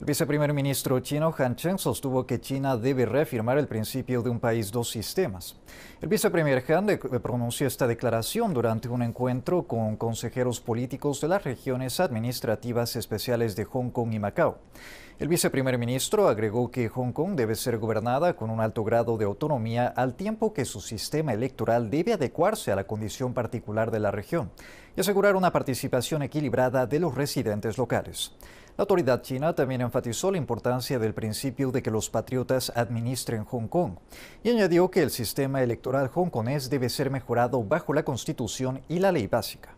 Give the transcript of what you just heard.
El viceprimer ministro chino Han Cheng sostuvo que China debe reafirmar el principio de un país dos sistemas. El vicepremier Han pronunció esta declaración durante un encuentro con consejeros políticos de las regiones administrativas especiales de Hong Kong y Macao. El viceprimer ministro agregó que Hong Kong debe ser gobernada con un alto grado de autonomía al tiempo que su sistema electoral debe adecuarse a la condición particular de la región y asegurar una participación equilibrada de los residentes locales. La autoridad china también enfatizó la importancia del principio de que los patriotas administren Hong Kong y añadió que el sistema electoral hongkonés debe ser mejorado bajo la Constitución y la ley básica.